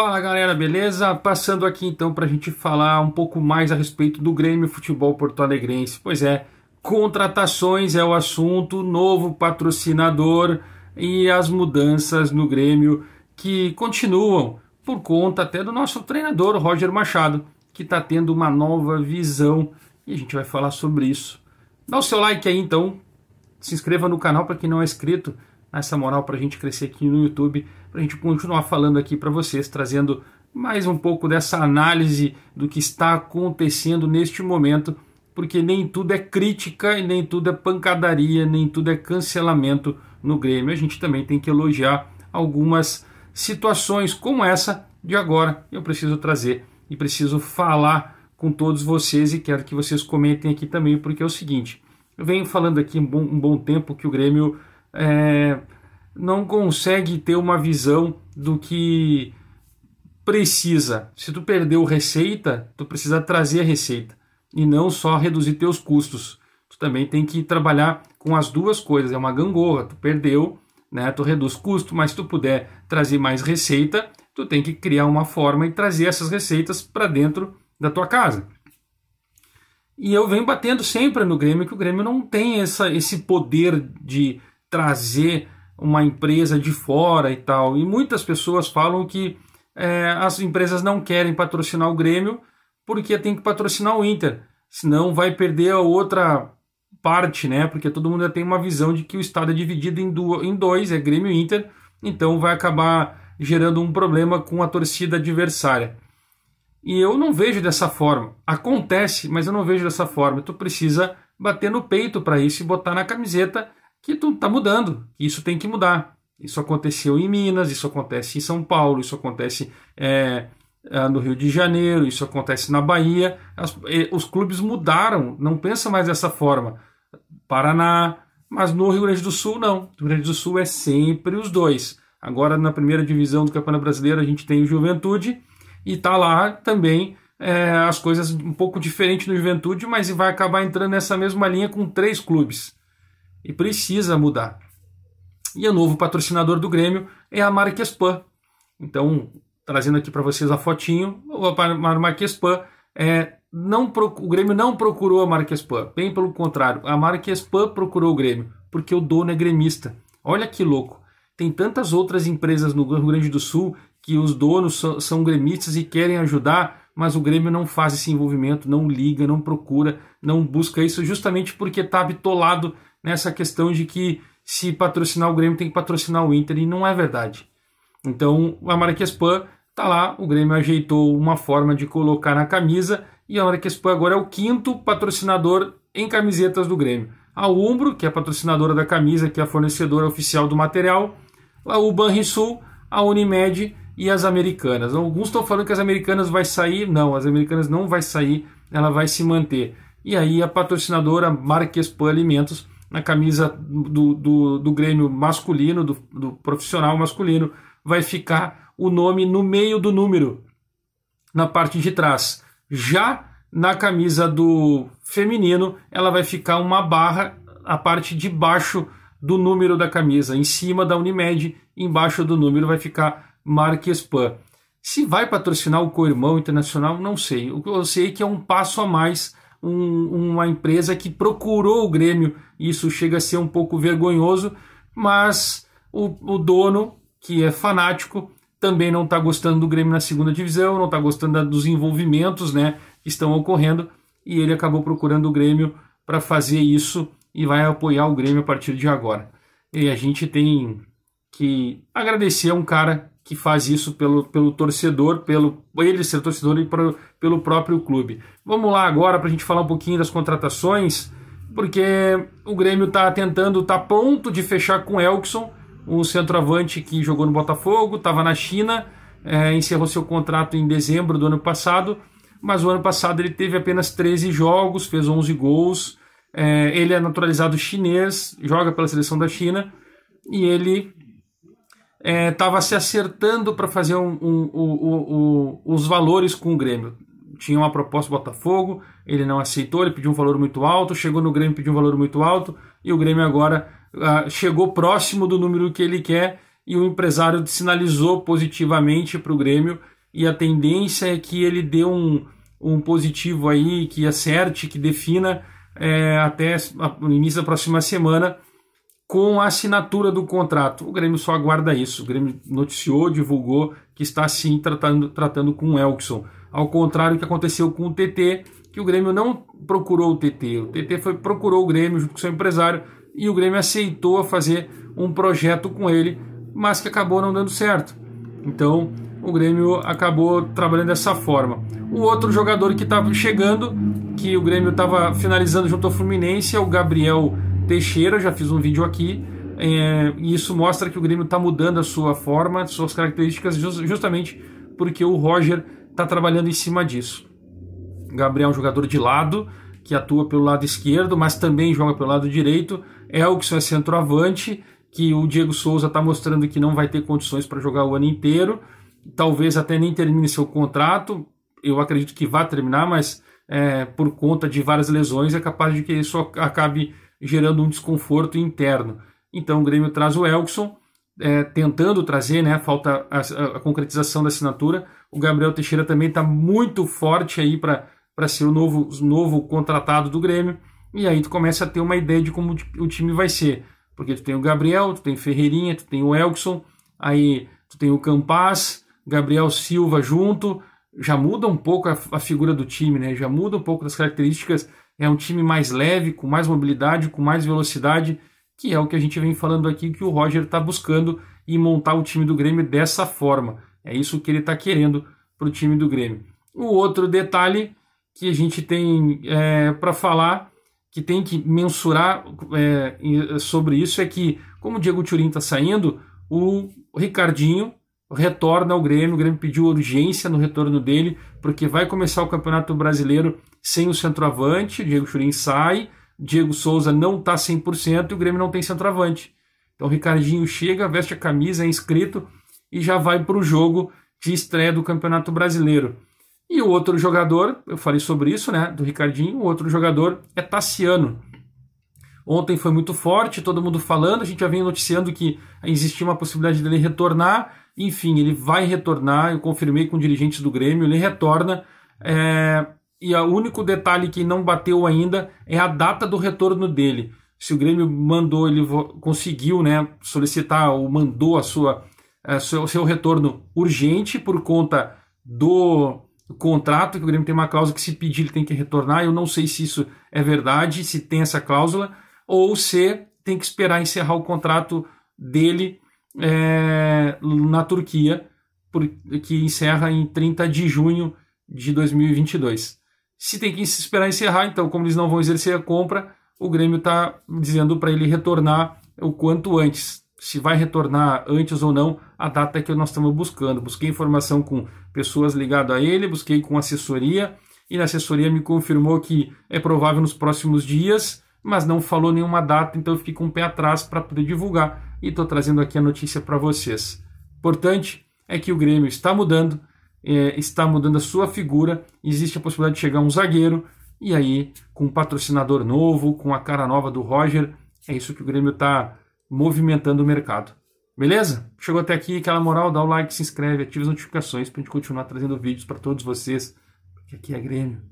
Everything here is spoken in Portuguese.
Fala galera, beleza? Passando aqui então para a gente falar um pouco mais a respeito do Grêmio Futebol Porto Alegrense. Pois é, contratações é o assunto, novo patrocinador e as mudanças no Grêmio que continuam por conta até do nosso treinador Roger Machado, que está tendo uma nova visão e a gente vai falar sobre isso. Dá o seu like aí então, se inscreva no canal para quem não é inscrito, essa moral para a gente crescer aqui no YouTube, para a gente continuar falando aqui para vocês, trazendo mais um pouco dessa análise do que está acontecendo neste momento, porque nem tudo é crítica e nem tudo é pancadaria, nem tudo é cancelamento no Grêmio. A gente também tem que elogiar algumas situações como essa de agora. Eu preciso trazer e preciso falar com todos vocês e quero que vocês comentem aqui também, porque é o seguinte: eu venho falando aqui um bom, um bom tempo que o Grêmio é, não consegue ter uma visão do que precisa. Se tu perdeu receita, tu precisa trazer a receita e não só reduzir teus custos. Tu também tem que trabalhar com as duas coisas. É uma gangorra, tu perdeu, né? Tu reduz custo, mas se tu puder trazer mais receita, tu tem que criar uma forma e trazer essas receitas para dentro da tua casa. E eu venho batendo sempre no Grêmio que o Grêmio não tem essa, esse poder de trazer uma empresa de fora e tal. E muitas pessoas falam que é, as empresas não querem patrocinar o Grêmio porque tem que patrocinar o Inter, senão vai perder a outra parte, né? Porque todo mundo já tem uma visão de que o estado é dividido em, duas, em dois, é Grêmio e Inter, então vai acabar gerando um problema com a torcida adversária. E eu não vejo dessa forma. Acontece, mas eu não vejo dessa forma. Tu precisa bater no peito para isso e botar na camiseta que tudo está mudando, isso tem que mudar. Isso aconteceu em Minas, isso acontece em São Paulo, isso acontece é, é no Rio de Janeiro, isso acontece na Bahia. As, os clubes mudaram, não pensa mais dessa forma. Paraná, mas no Rio Grande do Sul não. O Rio Grande do Sul é sempre os dois. Agora na primeira divisão do Campeonato Brasileiro a gente tem o Juventude e tá lá também é, as coisas um pouco diferentes no Juventude, mas vai acabar entrando nessa mesma linha com três clubes e precisa mudar. E o novo patrocinador do Grêmio é a Marquespan. Então, trazendo aqui para vocês a fotinho, a Marquespan é, não o Grêmio não procurou a Marquespan, bem pelo contrário, a Marquespan procurou o Grêmio, porque o dono é gremista. Olha que louco. Tem tantas outras empresas no Rio Grande do Sul que os donos são, são gremistas e querem ajudar mas o Grêmio não faz esse envolvimento, não liga, não procura, não busca isso, justamente porque está bitolado nessa questão de que se patrocinar o Grêmio tem que patrocinar o Inter, e não é verdade. Então a Marquespan está lá, o Grêmio ajeitou uma forma de colocar na camisa, e a Marquespan agora é o quinto patrocinador em camisetas do Grêmio. A Umbro, que é a patrocinadora da camisa, que é a fornecedora oficial do material, o Banrisul, a Unimed e as americanas. Alguns estão falando que as americanas vai sair, não, as americanas não vai sair, ela vai se manter. E aí a patrocinadora Pan Alimentos, na camisa do, do, do Grêmio masculino, do, do profissional masculino, vai ficar o nome no meio do número, na parte de trás. Já na camisa do feminino, ela vai ficar uma barra, a parte de baixo do número da camisa, em cima da Unimed, embaixo do número vai ficar Marques spam. Se vai patrocinar o co-irmão internacional, não sei. Eu sei é que é um passo a mais, um, uma empresa que procurou o Grêmio. Isso chega a ser um pouco vergonhoso, mas o, o dono, que é fanático, também não está gostando do Grêmio na segunda divisão, não está gostando dos envolvimentos né, que estão ocorrendo, e ele acabou procurando o Grêmio para fazer isso e vai apoiar o Grêmio a partir de agora. E a gente tem que agradecer a um cara que faz isso pelo, pelo torcedor, pelo ele ser torcedor e pro, pelo próprio clube. Vamos lá agora para a gente falar um pouquinho das contratações, porque o Grêmio está tentando, está pronto de fechar com Elkson, o centroavante que jogou no Botafogo, estava na China, é, encerrou seu contrato em dezembro do ano passado, mas o ano passado ele teve apenas 13 jogos, fez 11 gols, é, ele é naturalizado chinês, joga pela seleção da China, e ele estava é, se acertando para fazer um, um, um, os valores com o Grêmio. Tinha uma proposta do Botafogo, ele não aceitou, ele pediu um valor muito alto, chegou no Grêmio pediu um valor muito alto, e o Grêmio agora ah, chegou próximo do número que ele quer, e o empresário sinalizou positivamente para o Grêmio, e a tendência é que ele dê um, um positivo aí, que acerte, que defina é, até o início da próxima semana com a assinatura do contrato. O Grêmio só aguarda isso. O Grêmio noticiou, divulgou que está sim tratando, tratando com o Elkson. Ao contrário do que aconteceu com o TT, que o Grêmio não procurou o TT. O TT foi, procurou o Grêmio junto com seu empresário e o Grêmio aceitou fazer um projeto com ele, mas que acabou não dando certo. Então o Grêmio acabou trabalhando dessa forma. O outro jogador que estava chegando, que o Grêmio estava finalizando junto ao Fluminense, é o Gabriel Teixeira, já fiz um vídeo aqui, é, e isso mostra que o Grêmio está mudando a sua forma, suas características, justamente porque o Roger está trabalhando em cima disso. Gabriel é um jogador de lado, que atua pelo lado esquerdo, mas também joga pelo lado direito. É Elkson é centroavante, que o Diego Souza está mostrando que não vai ter condições para jogar o ano inteiro. Talvez até nem termine seu contrato. Eu acredito que vá terminar, mas é, por conta de várias lesões é capaz de que isso acabe gerando um desconforto interno. Então o Grêmio traz o Elkson, é, tentando trazer, né? Falta a, a, concretização da assinatura. O Gabriel Teixeira também está muito forte aí para ser o novo, novo contratado do Grêmio. E aí tu começa a ter uma ideia de como o time vai ser. Porque tu tem o Gabriel, tu tem Ferreirinha, tu tem o Elkson, aí tu tem o Campaz, Gabriel Silva junto. Já muda um pouco a, a figura do time, né? Já muda um pouco das características é um time mais leve, com mais mobilidade, com mais velocidade, que é o que a gente vem falando aqui que o Roger está buscando e montar o time do Grêmio dessa forma. É isso que ele está querendo para o time do Grêmio. O outro detalhe que a gente tem é, para falar, que tem que mensurar é, sobre isso, é que, como o Diego Turim está saindo, o Ricardinho retorna ao Grêmio. O Grêmio pediu urgência no retorno dele, porque vai começar o Campeonato Brasileiro sem o centroavante. Diego Churin sai, Diego Souza não está 100% e o Grêmio não tem centroavante. Então o Ricardinho chega, veste a camisa, é inscrito e já vai para o jogo de estreia do Campeonato Brasileiro. E o outro jogador, eu falei sobre isso, né, do Ricardinho, o outro jogador é Tassiano. Ontem foi muito forte, todo mundo falando, a gente já vem noticiando que existia uma possibilidade dele retornar. Enfim, ele vai retornar, eu confirmei com dirigentes do Grêmio, ele retorna. É... E o único detalhe que não bateu ainda é a data do retorno dele. Se o Grêmio mandou, ele conseguiu né, solicitar ou mandou a sua, a é, seu, seu retorno urgente por conta do contrato, que o Grêmio tem uma cláusula que se pedir ele tem que retornar. Eu não sei se isso é verdade, se tem essa cláusula, ou se tem que esperar encerrar o contrato dele é, na Turquia, que encerra em 30 de junho de 2022. Se tem que esperar encerrar, então, como eles não vão exercer a compra, o Grêmio está dizendo para ele retornar o quanto antes. Se vai retornar antes ou não, a data é que nós estamos buscando. Busquei informação com pessoas ligadas a ele, busquei com assessoria, e a assessoria me confirmou que é provável nos próximos dias mas não falou nenhuma data, então eu fiquei com um pé atrás para poder divulgar e estou trazendo aqui a notícia para vocês. Importante é que o Grêmio está mudando, é, está mudando a sua figura, existe a possibilidade de chegar um zagueiro, e aí com um patrocinador novo, com a cara nova do Roger, é isso que o Grêmio está movimentando o mercado. Beleza? Chegou até aqui, aquela moral, dá o like, se inscreve, ativa as notificações para a gente continuar trazendo vídeos para todos vocês, porque aqui é Grêmio.